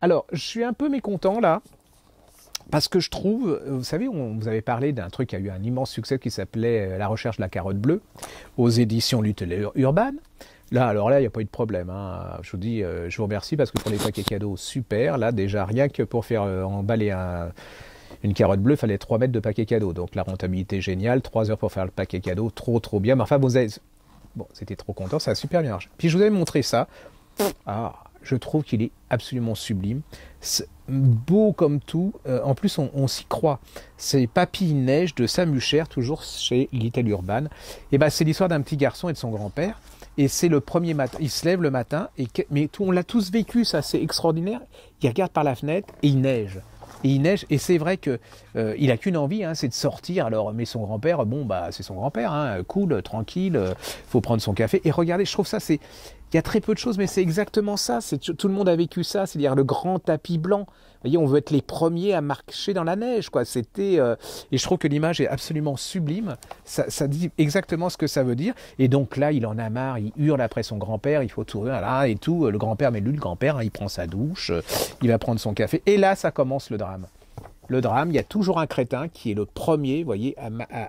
Alors, je suis un peu mécontent là. Parce que je trouve, euh, vous savez, on vous avait parlé d'un truc qui a eu un immense succès qui s'appelait euh, La recherche de la carotte bleue aux éditions Lutte Urbaine. Là, alors là, il n'y a pas eu de problème. Hein. Je vous dis, euh, je vous remercie parce que pour les paquets cadeaux, super. Là, déjà, rien que pour faire emballer une carotte bleue, il fallait 3 mètres de paquets cadeau. Donc la rentabilité géniale, 3 heures pour faire le paquet cadeau, trop, trop bien. Mais enfin, vous êtes... Bon, c'était trop content, ça a super bien marché. Puis je vous avais montré ça. Ah, je trouve qu'il est absolument sublime. beau comme tout. Euh, en plus, on, s'y croit. C'est Papy Neige de Samucher, toujours chez l'Italie Urbane Et eh ben, c'est l'histoire d'un petit garçon et de son grand-père. Et c'est le premier matin. Il se lève le matin. Et mais on l'a tous vécu, ça, c'est extraordinaire. Il regarde par la fenêtre et il neige et il neige. Et c'est vrai que euh, il a qu'une envie, hein, c'est de sortir. Alors, mais son grand-père, bon, bah, c'est son grand-père, hein, cool, tranquille, il euh, faut prendre son café. Et regardez, je trouve ça, c'est, il y a très peu de choses, mais c'est exactement ça. C'est tout le monde a vécu ça, c'est-à-dire le grand tapis blanc. Vous voyez, on veut être les premiers à marcher dans la neige, quoi. C'était, euh, et je trouve que l'image est absolument sublime. Ça, dit exactement ce que ça veut dire. Et donc là, il en a marre, il hurle après son grand-père, il faut tout là et tout. Le grand-père, mais lui, le grand-père, hein, il prend sa douche, il va prendre son café. Et là, ça commence le drame Le drame, il y a toujours un crétin qui est le premier, voyez,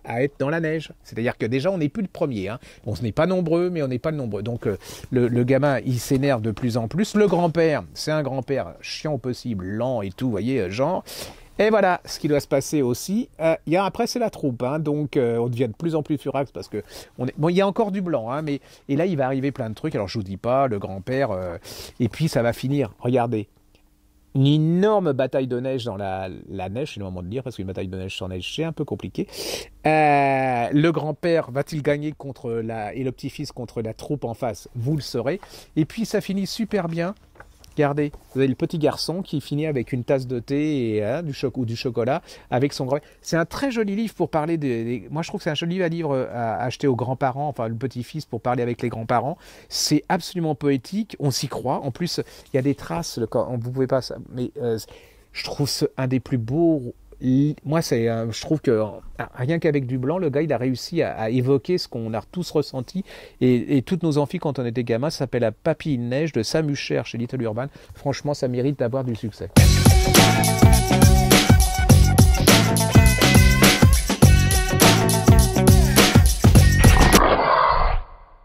à, être dans la neige. C'est-à-dire que déjà, on n'est plus le premier. Hein. Bon, ce n'est pas nombreux, mais on n'est pas nombreux. Donc, euh, le, gamin, il s'énerve de plus en plus. Le grand-père, c'est un grand-père chiant possible, lent et tout, voyez, euh, genre. Et voilà ce qui doit se passer aussi. Euh, il y a, après, c'est la troupe, hein. donc on devient de plus en plus furax parce que on bon, il y a encore du blanc, hein, mais et là il va arriver plein de trucs. Alors je vous dis pas, le grand-père, et puis ça va finir. Regardez, une énorme bataille de neige dans la, neige, c'est le moment de dire, parce qu'une bataille de neige sur neige, c'est un peu compliqué. Euh, le grand-père va-t-il gagner contre la, et le petit-fils contre la troupe en face Vous le saurez. Et puis ça finit super bien. Regardez, vous avez le petit garçon qui finit avec une tasse de thé et, hein, du ou du chocolat avec son grand. C'est un très joli livre pour parler des. Moi, je trouve que c'est un joli livre à acheter aux grands-parents, enfin le petit-fils pour parler avec les grands-parents. C'est absolument poétique, on s'y croit. En plus, il y a des traces. Le... Vous pouvez pas mais euh, je trouve ce, un des plus beaux moi, c'est, euh, je trouve que ah, rien qu'avec du blanc, le gars, il a réussi à, évoquer ce qu'on a tous ressenti. Et, toutes nos amphis, quand on était gamin, ça s'appelle La Papille Neige de Sam chez Little Urban. Franchement, ça mérite d'avoir du succès.